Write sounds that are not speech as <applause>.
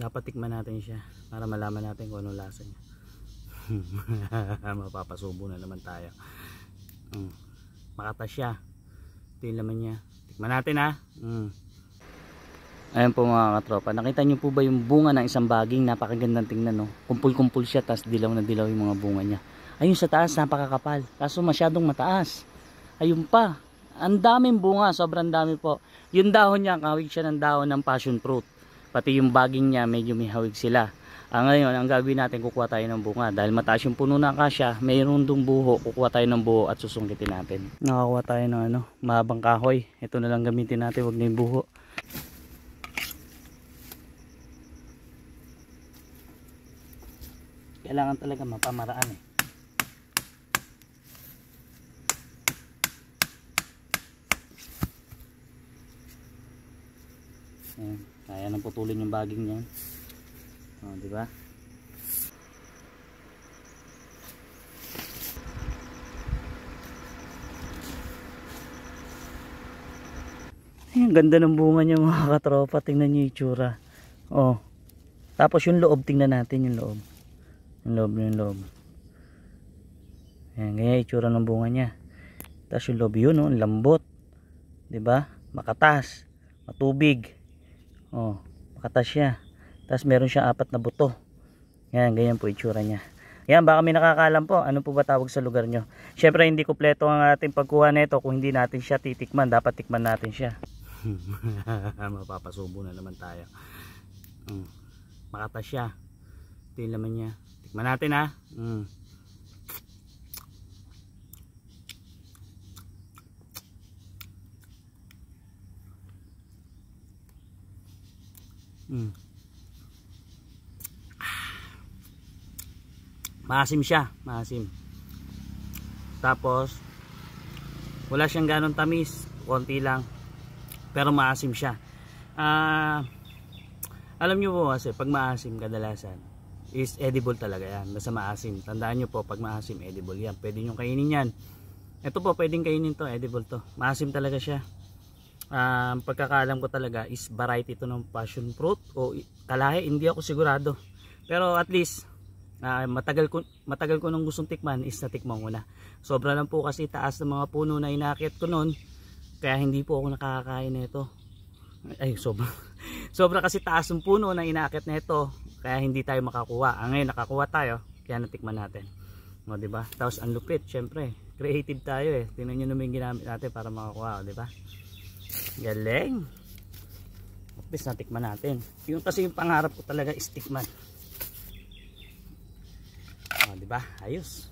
dapat tikman natin siya para malaman natin kung anong lasa niya <laughs> mapapasubo na naman tayo mm. makatas siya ito yung laman niya tikman natin ha mm. ayun po mga katropa nakita niyo po ba yung bunga ng isang baging napakagandang tingnan no kumpul kumpul siya tas dilaw na dilaw yung mga bunga niya ayun sa taas napakakapal kaso masyadong mataas ayun pa ang daming bunga sobrang dami po yung dahon niya kawig siya ng dahon ng passion fruit pati yung baging niya medyo may hawig sila ah, ngayon ang gagawin natin kukuha tayo ng bunga dahil mataas yung puno ng kasya mayroon dong buho kukuha tayo ng buho at susungkitin natin nakakuha tayo ng ano mahabang kahoy ito na lang gamitin natin wag na yung buho kailangan talaga mapamaraan eh Ayan, kaya nang putulin yung baging niyan. Oh, di ba? Ang ganda ng bunga niya mga katropa. Tingnan niyo yung itsura. Oh. Tapos yung loob, tingnan natin yung loob. Yung loob, yung loob. Ayan, ganyan itsura ng bunga niya. Tapos yung loob yun, oh, lambot. 'Di ba? Makatas, matubig oh makatas siya tapos meron siya apat na buto yan ganyan po itsura niya yan baka may nakakalam po ano po ba tawag sa lugar nyo syempre hindi kompleto ang ating pagkuha nito kung hindi natin siya titikman dapat tikman natin siya <laughs> mapapasubo na naman tayo mm. makatas siya ito yung laman niya tikman natin ha mm. Mm. Maasim siya, maasim. Tapos wala siyang ganong tamis, konti lang. Pero maasim siya. Ah uh, alam niyo po kasi pag maasim kadalasan is edible talaga yan. Basta maasim. Tandaan niyo po pag maasim edible yan. Pwede niyo kainin yan. Ito po pwedeng kainin to, edible to. Maasim talaga siya um, pagkakalam ko talaga is variety ito ng passion fruit o kalahe hindi ako sigurado pero at least uh, matagal ko matagal ko nang gustong tikman is natikman ko na sobra lang po kasi taas ng mga puno na inakit ko noon kaya hindi po ako nakakain nito ay sobra <laughs> sobra kasi taas ng puno na inakit nito kaya hindi tayo makakuha ah, ngayon nakakuha tayo kaya natikman natin o diba tapos ang lupit syempre creative tayo eh tingnan nyo naman yung ginamit natin para makakuha o diba galing at natikman natin yung kasi yung pangarap ko talaga is tikman o, ah, diba ayos